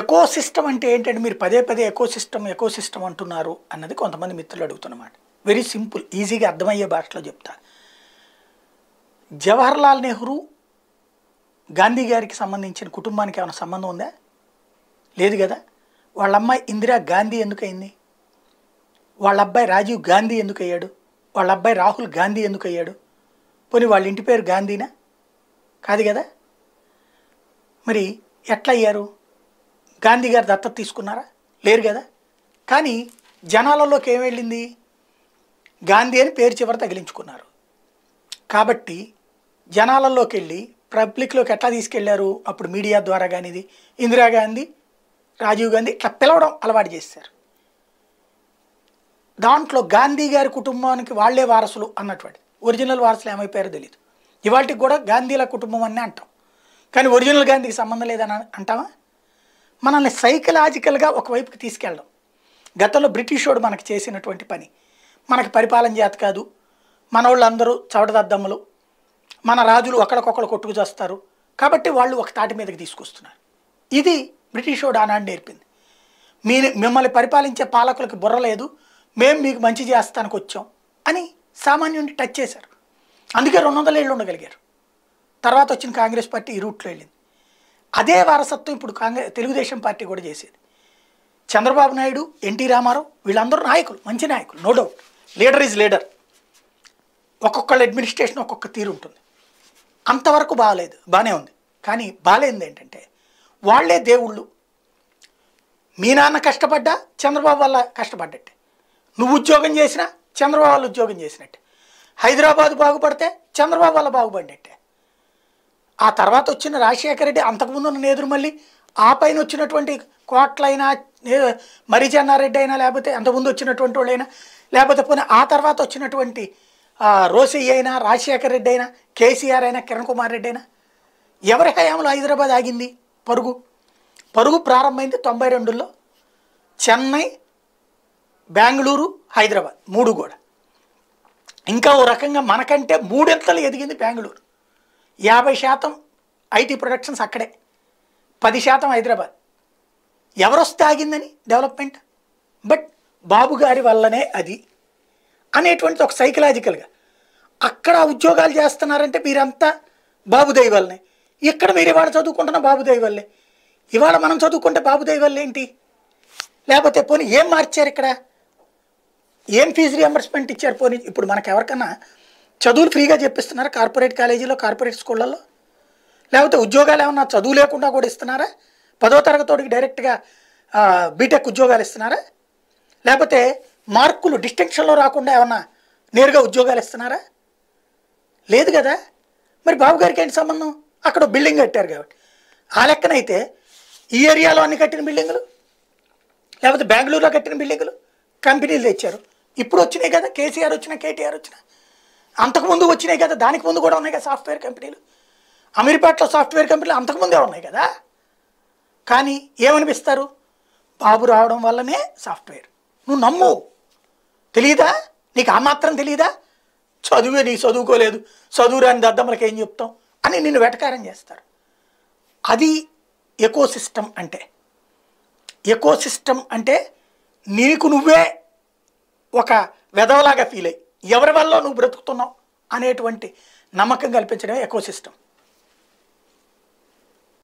eco system అంటే ఏంటంటే మీరు పదే పదే ఎకో సిస్టమ్ ఎకో సిస్టమ్ అంటున్నారు అన్నది కొంతమంది మిత్రులు అడుగుతున్నమాట వెరీ సింపుల్ ఈజీగా అర్థమయ్యే భాషలో చెప్తా జవహర్లాల్ నెహ్రూ గాంధీ గారికి సంబంధించిన కుటుంబానికి ఏమైనా సంబంధం ఉందా లేదు కదా వాళ్ళ అమ్మాయి ఇందిరా గాంధీ ఎందుకయింది వాళ్ళ అబ్బాయి రాజీవ్ గాంధీ ఎందుకు అయ్యాడు వాళ్ళ అబ్బాయి రాహుల్ గాంధీ ఎందుకు అయ్యాడు పోనీ వాళ్ళ ఇంటి పేరు గాంధీనా కాదు కదా మరి ఎట్లా అయ్యారు గాంధీ గారు దత్తత తీసుకున్నారా లేరు కదా కానీ జనాలలోకి ఏం వెళ్ళింది గాంధీ అని పేరు చివర తగిలించుకున్నారు కాబట్టి జనాలలోకి వెళ్ళి పబ్లిక్లోకి ఎట్లా తీసుకెళ్లారు అప్పుడు మీడియా ద్వారా కానీ ఇది ఇందిరాగాంధీ రాజీవ్ గాంధీ ఇట్లా పిలవడం అలవాటు చేశారు దాంట్లో గాంధీ గారి కుటుంబానికి వాళ్లే వారసులు అన్నటువంటి ఒరిజినల్ వారసులు ఏమైపోయారో తెలియదు ఇవాటికి కూడా గాంధీల కుటుంబం అనే అంటాం కానీ ఒరిజినల్ గాంధీకి సంబంధం లేదని అంటామా మనల్ని సైకలాజికల్గా ఒకవైపుకి తీసుకెళ్ళడం గతంలో బ్రిటిష్ వాడు మనకు చేసినటువంటి పని మనకి పరిపాలన చేత కాదు మన వాళ్ళందరూ చవడదద్దమ్ములు మన రాజులు ఒకరికొకరు కొట్టుకు చేస్తారు కాబట్టి వాళ్ళు ఒక తాటి మీదకి తీసుకొస్తున్నారు ఇది బ్రిటిష్ వాడు ఆనాడు నేర్పింది మీ మిమ్మల్ని పరిపాలించే పాలకులకు బుర్ర లేదు మేము మీకు మంచి చేస్తానికి వచ్చాం అని సామాన్యుని టచ్ చేశారు అందుకే రెండు వందల ఏళ్ళు ఉండగలిగారు తర్వాత వచ్చిన కాంగ్రెస్ పార్టీ ఈ రూట్లో వెళ్ళింది అదే వారసత్వం ఇప్పుడు కాంగ్రెస్ తెలుగుదేశం పార్టీ కూడా చేసేది చంద్రబాబు నాయుడు ఎన్టీ రామారావు వీళ్ళందరూ నాయకులు మంచి నాయకులు no doubt leader is leader ఒక్కొక్కళ్ళ అడ్మినిస్ట్రేషన్ ఒక్కొక్క తీరు ఉంటుంది అంతవరకు బాగాలేదు బాగానే ఉంది కానీ బాగాలేదు ఏంటంటే వాళ్లే దేవుళ్ళు మీ నాన్న కష్టపడ్డా చంద్రబాబు వల్ల కష్టపడ్డట్టే నువ్వు ఉద్యోగం చేసినా చంద్రబాబు వాళ్ళు ఉద్యోగం చేసినట్టే హైదరాబాద్ బాగుపడితే చంద్రబాబు వల్ల బాగుపడినట్టే ఆ తర్వాత వచ్చిన రాజశేఖర రెడ్డి అంతకుముందు ఉన్న నేదురు మళ్ళీ ఆ పైన వచ్చినటువంటి కోట్లైనా మరిజన్నారెడ్డి అయినా లేకపోతే అంతకుముందు వచ్చినటువంటి వాళ్ళైనా లేకపోతే పోనీ ఆ తర్వాత వచ్చినటువంటి రోసయ్య అయినా రాజశేఖర రెడ్డి అయినా కేసీఆర్ అయినా కిరణ్ కుమార్ రెడ్డి అయినా ఎవరి హయాంలో హైదరాబాద్ ఆగింది పరుగు పరుగు ప్రారంభమైంది తొంభై రెండులో చెన్నై బెంగళూరు హైదరాబాద్ మూడు కూడా ఇంకా ఓ రకంగా మనకంటే మూడెంతలు ఎదిగింది బెంగళూరు యాభై శాతం ఐటీ ప్రొడక్షన్స్ అక్కడే పది శాతం హైదరాబాద్ ఎవరొస్తే ఆగిందని డెవలప్మెంట్ బట్ బాబు గారి వల్లనే అది అనేటువంటిది ఒక సైకలాజికల్గా అక్కడ ఉద్యోగాలు చేస్తున్నారంటే మీరంతా బాబు దైవాలనే ఇక్కడ మీరు ఇవాళ చదువుకుంటున్న బాబు దైవాలనే ఇవాళ మనం చదువుకుంటే బాబు దైవాలే ఏంటి లేకపోతే పోనీ ఏం మార్చారు ఇక్కడ ఏం ఫీజు రియంబర్స్మెంట్ ఇచ్చారు పోనీ ఇప్పుడు మనకు ఎవరికన్నా చదువులు ఫ్రీగా చెప్పిస్తున్నారా కార్పొరేట్ కాలేజీలో కార్పొరేట్ స్కూళ్ళల్లో లేకపోతే ఉద్యోగాలు ఏమన్నా చదువు లేకుండా కూడా ఇస్తున్నారా పదో తరగతికి డైరెక్ట్గా బీటెక్ ఉద్యోగాలు ఇస్తున్నారా లేకపోతే మార్కులు డిస్టింక్షన్లో రాకుండా ఏమన్నా నేరుగా ఉద్యోగాలు ఇస్తున్నారా లేదు కదా మరి బాబు గారికి ఏంటి సంబంధం అక్కడ బిల్డింగ్ కట్టారు కాబట్టి ఆ లెక్కనైతే ఈ ఏరియాలో అన్ని కట్టిన బిల్డింగులు లేకపోతే బెంగళూరులో కట్టిన బిల్డింగులు కంపెనీలు తెచ్చారు ఇప్పుడు వచ్చినాయి కదా కేసీఆర్ వచ్చినా కేటీఆర్ వచ్చినా అంతకుముందు వచ్చినాయి కదా దానికి ముందు కూడా ఉన్నాయి కదా సాఫ్ట్వేర్ కంపెనీలు అమీర్పేటలో సాఫ్ట్వేర్ కంపెనీలు అంతకుముందే ఉన్నాయి కదా కానీ ఏమనిపిస్తారు బాబు రావడం వల్లనే సాఫ్ట్వేర్ నువ్వు నమ్ము తెలియదా నీకు ఆ మాత్రం తెలియదా చదువే నీ చదువుకోలేదు చదువు రాని దద్దమ్మలకి ఏం చెప్తాం అని నిన్ను వెటకారం చేస్తారు అది ఎకోసిస్టమ్ అంటే ఎకోసిస్టమ్ అంటే నీకు నువ్వే ఒక వెధవలాగా ఫీల్ అయ్యి ఎవరి వల్ల నువ్వు బ్రతుకుతున్నావు అనేటువంటి నమ్మకం కల్పించడమే ఎకో సిస్టమ్